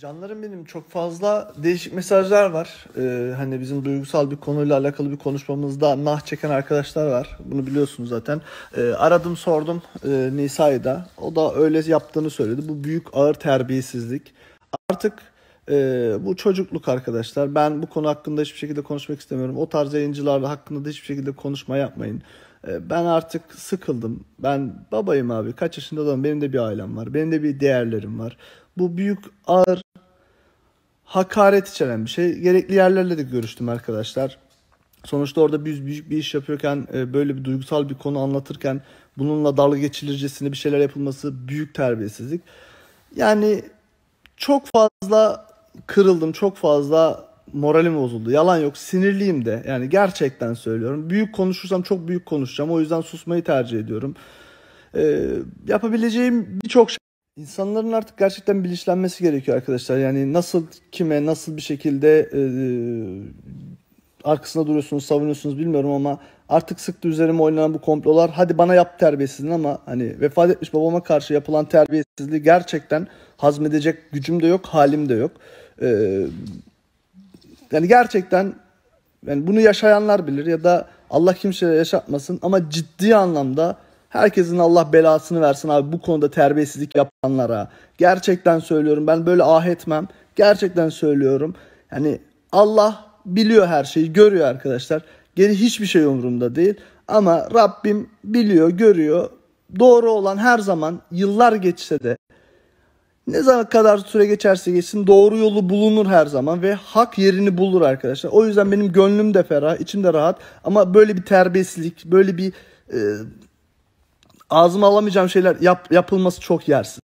Canlarım benim çok fazla değişik mesajlar var. Ee, hani bizim duygusal bir konuyla alakalı bir konuşmamızda nah çeken arkadaşlar var. Bunu biliyorsunuz zaten. Ee, aradım sordum e, Nisa'yı da. O da öyle yaptığını söyledi. Bu büyük ağır terbiyesizlik. Artık e, bu çocukluk arkadaşlar. Ben bu konu hakkında hiçbir şekilde konuşmak istemiyorum. O tarz yayıncılarla hakkında da hiçbir şekilde konuşma yapmayın. Ee, ben artık sıkıldım. Ben babayım abi kaç yaşında adamım benim de bir ailem var. Benim de bir değerlerim var. Bu büyük ağır hakaret içeren bir şey. Gerekli yerlerle de görüştüm arkadaşlar. Sonuçta orada biz büyük bir iş yapıyorken e, böyle bir duygusal bir konu anlatırken bununla dalga geçilircesine bir şeyler yapılması büyük terbiyesizlik. Yani çok fazla kırıldım, çok fazla moralim bozuldu. Yalan yok sinirliyim de yani gerçekten söylüyorum. Büyük konuşursam çok büyük konuşacağım o yüzden susmayı tercih ediyorum. Ee, yapabileceğim birçok şey. İnsanların artık gerçekten bilinçlenmesi gerekiyor arkadaşlar. Yani nasıl kime nasıl bir şekilde e, e arkasında duruyorsunuz savunuyorsunuz bilmiyorum ama artık sıktı üzerime oynanan bu komplolar. Hadi bana yap terbiyesizliğini ama hani vefat etmiş babama karşı yapılan terbiyesizliği gerçekten hazmedecek gücüm de yok halim de yok. Ee, yani gerçekten yani bunu yaşayanlar bilir ya da Allah kimseye yaşatmasın ama ciddi anlamda herkesin Allah belasını versin abi bu konuda terbiyesizlik yapanlara. Gerçekten söylüyorum ben böyle ah etmem. Gerçekten söylüyorum. Yani Allah biliyor her şeyi görüyor arkadaşlar. Geri hiçbir şey umurumda değil. Ama Rabbim biliyor, görüyor. Doğru olan her zaman yıllar geçse de ne zaman kadar süre geçerse geçsin doğru yolu bulunur her zaman ve hak yerini bulur arkadaşlar. O yüzden benim gönlüm de ferah, içim de rahat ama böyle bir terbiyesizlik, böyle bir e, ağzıma alamayacağım şeyler yap, yapılması çok yersin.